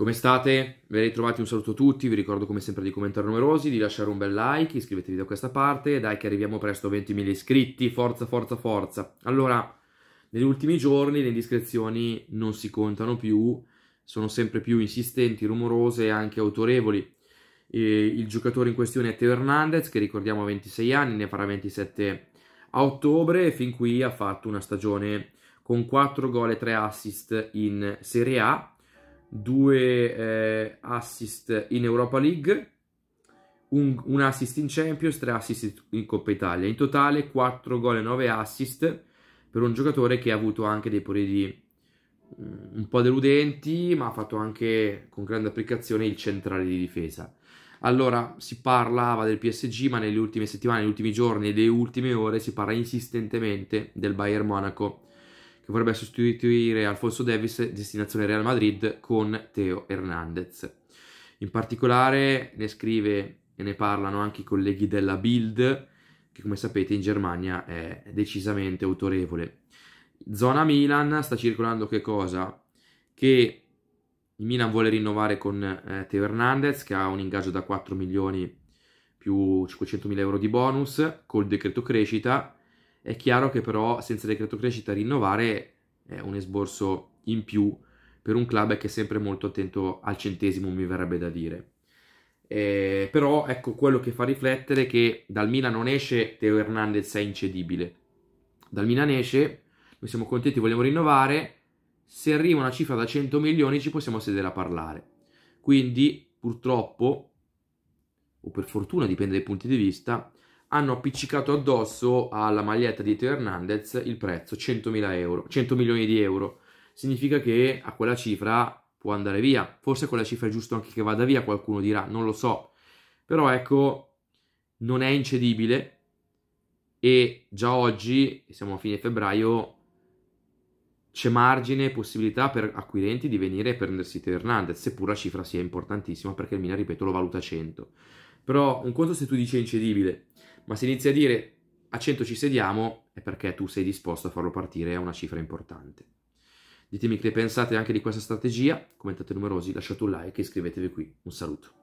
Come state? Ve Ben ritrovati, un saluto a tutti, vi ricordo come sempre di commentare numerosi, di lasciare un bel like, iscrivetevi da questa parte, dai che arriviamo presto a 20.000 iscritti, forza forza forza. Allora, negli ultimi giorni le indiscrezioni non si contano più, sono sempre più insistenti, rumorose e anche autorevoli. il giocatore in questione è Teo Hernandez, che ricordiamo ha 26 anni, ne farà 27 a ottobre e fin qui ha fatto una stagione con 4 gol e 3 assist in Serie A due eh, assist in Europa League, un, un, assist in Champions, tre assist in Coppa Italia. In totale 4 gol e 9 assist per un giocatore che ha avuto anche dei periodi mm, un po' deludenti, ma ha fatto anche con grande applicazione il centrale di difesa. Allora si parlava del PSG, ma nelle ultime settimane, negli ultimi giorni, nelle ultime ore si parla insistentemente del Bayern Monaco che vorrebbe sostituire Alfonso Davis, destinazione Real Madrid, con Teo Hernandez. In particolare ne scrive e ne parlano anche i colleghi della Bild, che come sapete in Germania è decisamente autorevole. Zona Milan sta circolando che cosa? Che il Milan vuole rinnovare con eh, Teo Hernandez che ha un ingaggio da 4 milioni più 500 mila euro di bonus col decreto crescita è chiaro che però senza decreto crescita rinnovare è un esborso in più per un club che è sempre molto attento al centesimo, mi verrebbe da dire. Eh, però ecco quello che fa riflettere che dal Milan non esce Teo Hernandez è incedibile. Dal Milan esce, noi siamo contenti, vogliamo rinnovare. Se arriva una cifra da 100 milioni ci possiamo sedere a parlare. Quindi purtroppo, o per fortuna dipende dai punti di vista, hanno appiccicato addosso alla maglietta di Teo Hernandez il prezzo 100.000 euro, 100 milioni di euro. Significa che a quella cifra può andare via. Forse quella cifra è giusto anche che vada via, qualcuno dirà, non lo so. Però ecco, non è incedibile e già oggi, siamo a fine febbraio, c'è margine e possibilità per acquirenti di venire e prendersi Teo Hernandez, seppur la cifra sia importantissima perché il Milan, ripeto, lo valuta 100. Però un conto se tu dici incedibile, ma se inizi a dire a 100 ci sediamo è perché tu sei disposto a farlo partire a una cifra importante. Ditemi che ne pensate anche di questa strategia, commentate numerosi, lasciate un like e iscrivetevi qui. Un saluto.